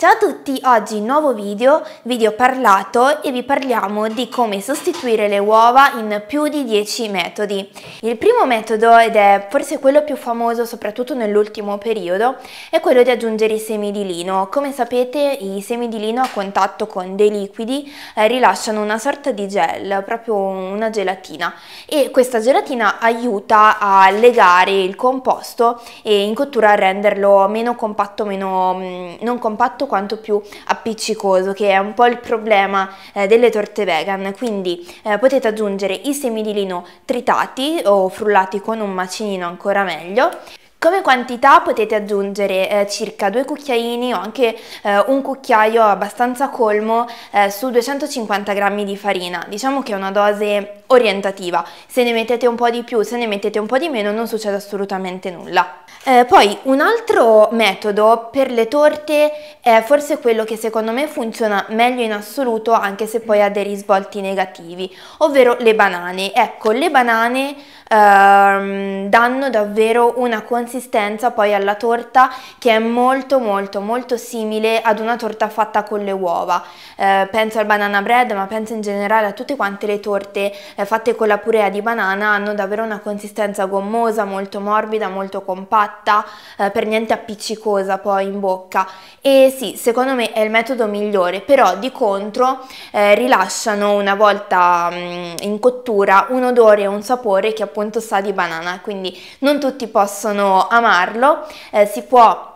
Ciao a tutti, oggi nuovo video, video parlato e vi parliamo di come sostituire le uova in più di 10 metodi. Il primo metodo, ed è forse quello più famoso soprattutto nell'ultimo periodo, è quello di aggiungere i semi di lino. Come sapete i semi di lino a contatto con dei liquidi eh, rilasciano una sorta di gel, proprio una gelatina e questa gelatina aiuta a legare il composto e in cottura a renderlo meno compatto, meno mh, mm, non compatto quanto più appiccicoso, che è un po' il problema eh, delle torte vegan. Quindi eh, potete aggiungere i semi di lino tritati o frullati con un macinino ancora meglio. Come quantità potete aggiungere eh, circa due cucchiaini o anche eh, un cucchiaio abbastanza colmo eh, su 250 grammi di farina, diciamo che è una dose orientativa, se ne mettete un po' di più, se ne mettete un po' di meno non succede assolutamente nulla. Eh, poi un altro metodo per le torte è forse quello che secondo me funziona meglio in assoluto anche se poi ha dei risvolti negativi, ovvero le banane. Ecco, le banane ehm, danno davvero una consistenza poi alla torta che è molto molto molto simile ad una torta fatta con le uova. Eh, penso al banana bread ma penso in generale a tutte quante le torte eh, fatte con la purea di banana hanno davvero una consistenza gommosa, molto morbida, molto compatta, eh, per niente appiccicosa poi in bocca e sì, secondo me è il metodo migliore, però di contro eh, rilasciano una volta mh, mm, in cottura un odore e un sapore che appunto appunto sa di banana, quindi non tutti possono amarlo, eh, si può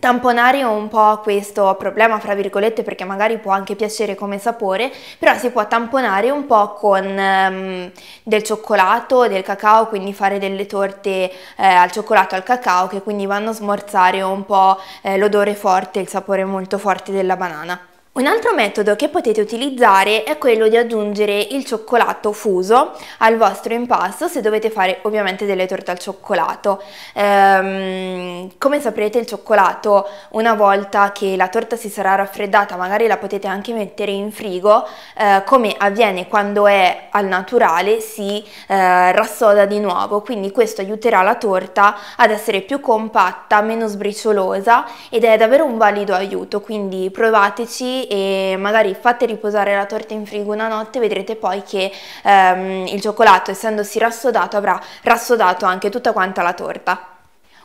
tamponare un po' questo problema fra virgolette perché magari può anche piacere come sapore però si può tamponare un po' con um, del cioccolato del cacao quindi fare delle torte eh, al cioccolato al cacao che quindi vanno a smorzare un po' eh, l'odore forte il sapore molto forte della banana un altro metodo che potete utilizzare è quello di aggiungere il cioccolato fuso al vostro impasto se dovete fare ovviamente delle torte al cioccolato. Ehm, come saprete il cioccolato una volta che la torta si sarà raffreddata magari la potete anche mettere in frigo eh, come avviene quando è al naturale si eh, rassoda di nuovo quindi questo aiuterà la torta ad essere più compatta, meno sbriciolosa ed è davvero un valido aiuto quindi provateci e magari fate riposare la torta in frigo una notte vedrete poi che ehm, il cioccolato essendosi rassodato avrà rassodato anche tutta quanta la torta.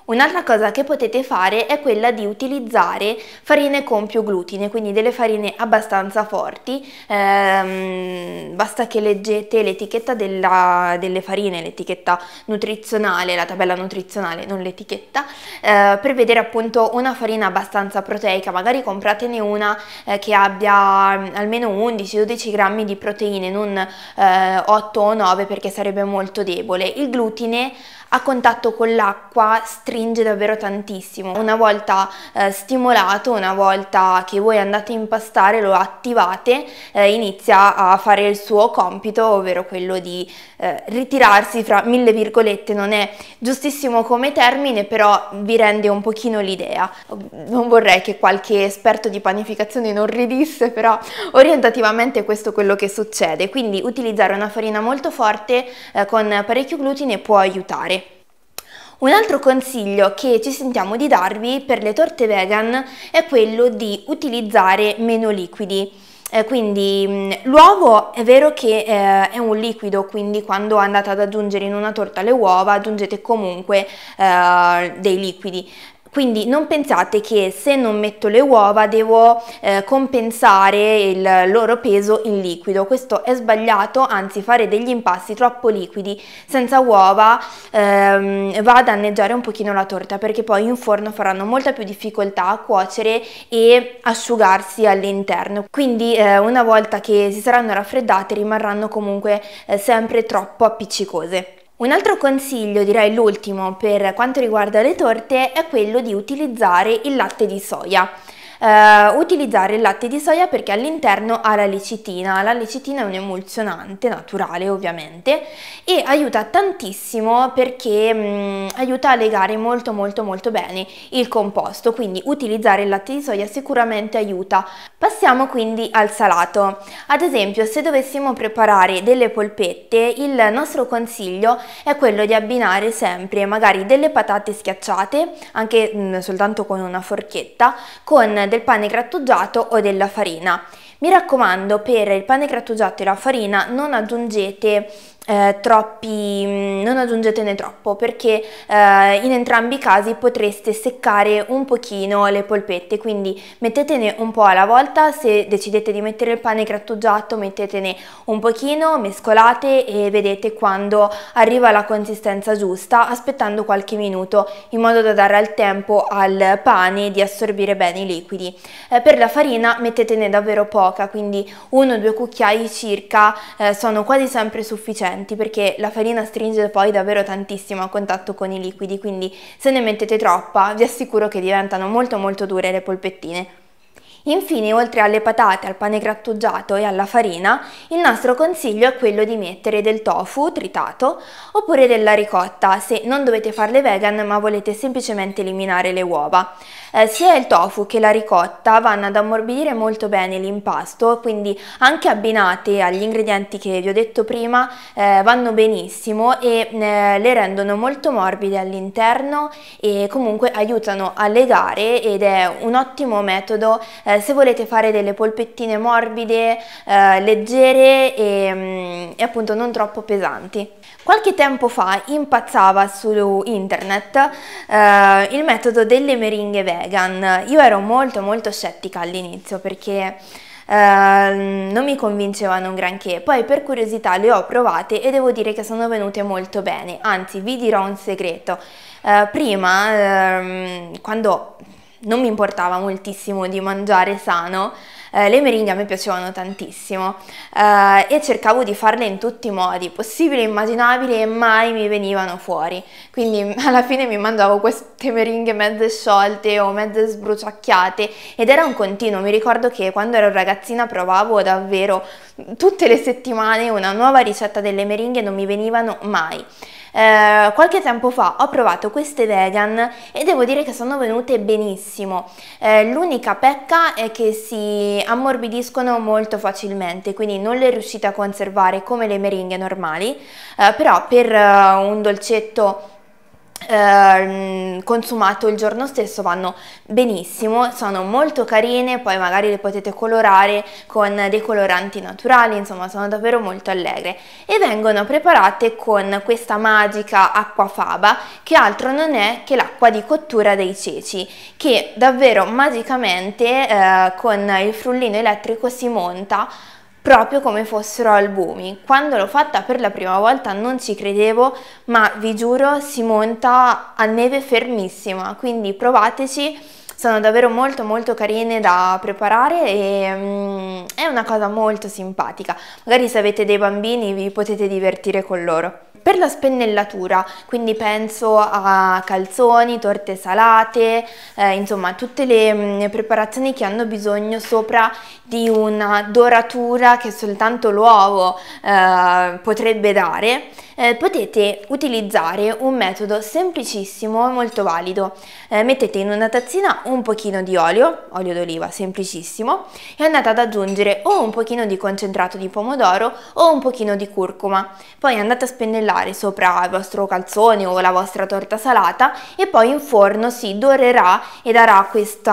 Un'altra cosa che potete fare è quella di utilizzare farine con più glutine, quindi delle farine abbastanza forti, ehm, basta che leggete l'etichetta delle farine, l'etichetta nutrizionale, la tabella nutrizionale, non l'etichetta, eh, per vedere appunto una farina abbastanza proteica, magari compratene una eh, che abbia mm, almeno 11-12 grammi di proteine, non eh, 8 o 9 perché sarebbe molto debole. Il glutine a contatto con l'acqua stringe davvero tantissimo. Una volta eh, stimolato, una volta che voi andate a impastare, lo attivate, eh, inizia a fare il suo compito, ovvero quello di eh, ritirarsi fra mille virgolette. Non è giustissimo come termine, però vi rende un pochino l'idea. Non vorrei che qualche esperto di panificazione non ridisse, però orientativamente questo è quello che succede. Quindi utilizzare una farina molto forte eh, con parecchio glutine può aiutare. Un altro consiglio che ci sentiamo di darvi per le torte vegan è quello di utilizzare meno liquidi. Eh, quindi mm, l'uovo è vero che eh, è un liquido, quindi quando andate ad aggiungere in una torta le uova aggiungete comunque eh, dei liquidi. Quindi non pensate che se non metto le uova devo eh, compensare il loro peso in liquido, questo è sbagliato, anzi fare degli impasti troppo liquidi senza uova ehm, va a danneggiare un pochino la torta perché poi in forno faranno molta più difficoltà a cuocere e asciugarsi all'interno. Quindi eh, una volta che si saranno raffreddate rimarranno comunque eh, sempre troppo appiccicose. Un altro consiglio, direi l'ultimo per quanto riguarda le torte, è quello di utilizzare il latte di soia eh, utilizzare il latte di soia perché all'interno ha la lecitina, la lecitina è un emulsionante naturale ovviamente e aiuta tantissimo perché mh, mm, aiuta a legare molto molto molto bene il composto, quindi utilizzare il latte di soia sicuramente aiuta. Passiamo quindi al salato, ad esempio se dovessimo preparare delle polpette il nostro consiglio è quello di abbinare sempre magari delle patate schiacciate, anche mh, mm, soltanto con una forchetta, con del pane grattugiato o della farina. Mi raccomando, per il pane grattugiato e la farina non aggiungete eh, troppi, mm, non aggiungetene troppo perché eh, in entrambi i casi potreste seccare un pochino le polpette quindi mettetene un po' alla volta se decidete di mettere il pane grattugiato mettetene un pochino mescolate e vedete quando arriva la consistenza giusta aspettando qualche minuto in modo da dare al tempo al pane di assorbire bene i liquidi eh, per la farina mettetene davvero poca quindi uno o due cucchiai circa eh, sono quasi sempre sufficienti nutrienti perché la farina stringe poi davvero tantissimo a contatto con i liquidi, quindi se ne mettete troppa vi assicuro che diventano molto molto dure le polpettine. Infine, oltre alle patate, al pane grattugiato e alla farina, il nostro consiglio è quello di mettere del tofu tritato oppure della ricotta se non dovete farle vegan ma volete semplicemente eliminare le uova. Eh, sia il tofu che la ricotta vanno ad ammorbidire molto bene l'impasto, quindi anche abbinate agli ingredienti che vi ho detto prima eh, vanno benissimo e eh, le rendono molto morbide all'interno e comunque aiutano a legare ed è un ottimo metodo eh, eh, se volete fare delle polpettine morbide, eh, leggere e, mm, e, appunto non troppo pesanti. Qualche tempo fa impazzava su internet eh, il metodo delle meringhe vegan. Io ero molto molto scettica all'inizio perché... Uh, non mi convincevano granché, poi per curiosità le ho provate e devo dire che sono venute molto bene, anzi vi dirò un segreto, uh, prima uh, quando non mi importava moltissimo di mangiare sano, eh, le meringhe a me piacevano tantissimo eh, e cercavo di farle in tutti i modi possibili e immaginabili e mai mi venivano fuori. Quindi alla fine mi mangiavo queste meringhe mezze sciolte o mezze sbruciacchiate ed era un continuo. Mi ricordo che quando ero ragazzina provavo davvero tutte le settimane una nuova ricetta delle meringhe e non mi venivano mai. Eh, qualche tempo fa ho provato queste vegan e devo dire che sono venute benissimo. Eh, L'unica pecca è che si ammorbidiscono molto facilmente, quindi non le riuscite a conservare come le meringhe normali, eh, però per eh, un dolcetto Ehm, consumato il giorno stesso vanno benissimo sono molto carine poi magari le potete colorare con dei coloranti naturali insomma sono davvero molto allegre e vengono preparate con questa magica acqua faba che altro non è che l'acqua di cottura dei ceci che davvero magicamente eh, con il frullino elettrico si monta proprio come fossero albumi. Quando l'ho fatta per la prima volta non ci credevo, ma vi giuro si monta a neve fermissima, quindi provateci. Sono davvero molto molto carine da preparare e mm, è una cosa molto simpatica. Magari se avete dei bambini vi potete divertire con loro. Per la spennellatura, quindi penso a calzoni, torte salate, eh, insomma tutte le mh, mm, preparazioni che hanno bisogno sopra di una doratura che soltanto l'uovo eh, potrebbe dare, eh, potete utilizzare un metodo semplicissimo e molto valido. Eh, mettete in una tazzina un pochino di olio, olio d'oliva semplicissimo, e andate ad aggiungere o un pochino di concentrato di pomodoro o un pochino di curcuma. Poi andate a spennellare cancellare sopra il vostro calzone o la vostra torta salata e poi in forno si dorerà e darà questo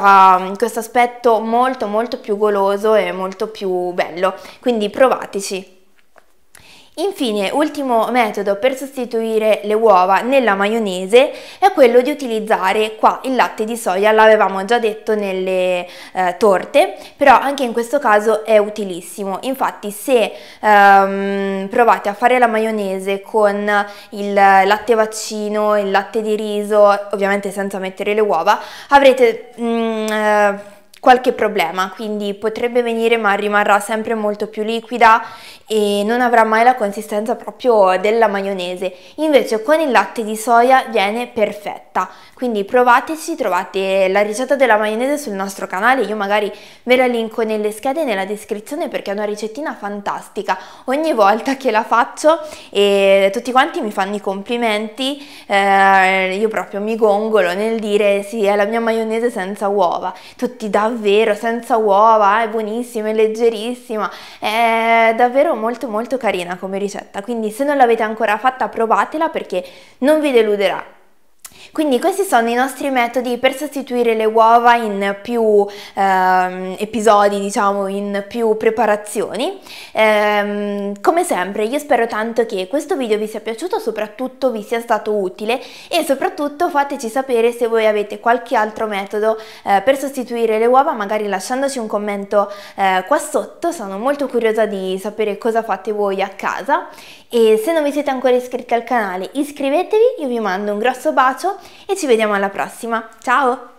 quest aspetto molto molto più goloso e molto più bello, quindi provateci! Infine, ultimo metodo per sostituire le uova nella maionese è quello di utilizzare qua il latte di soia, l'avevamo già detto nelle eh, torte, però anche in questo caso è utilissimo. Infatti se ehm, provate a fare la maionese con il latte vaccino, il latte di riso, ovviamente senza mettere le uova, avrete... Mm, eh, qualche problema, quindi potrebbe venire ma rimarrà sempre molto più liquida e non avrà mai la consistenza proprio della maionese. Invece con il latte di soia viene perfetta, quindi provateci, trovate la ricetta della maionese sul nostro canale, io magari ve la linko nelle schede e nella descrizione perché è una ricettina fantastica. Ogni volta che la faccio e tutti quanti mi fanno i complimenti, eh, io proprio mi gongolo nel dire sì, è la mia maionese senza uova, tutti da davvero senza uova, è buonissima, è leggerissima, è davvero molto molto carina come ricetta, quindi se non l'avete ancora fatta provatela perché non vi deluderà. Quindi questi sono i nostri metodi per sostituire le uova in più ehm, episodi, diciamo, in più preparazioni. Ehm, come sempre io spero tanto che questo video vi sia piaciuto, soprattutto vi sia stato utile e soprattutto fateci sapere se voi avete qualche altro metodo eh, per sostituire le uova, magari lasciandoci un commento eh, qua sotto, sono molto curiosa di sapere cosa fate voi a casa e se non vi siete ancora iscritti al canale iscrivetevi, io vi mando un grosso bacio e ci vediamo alla prossima. Ciao!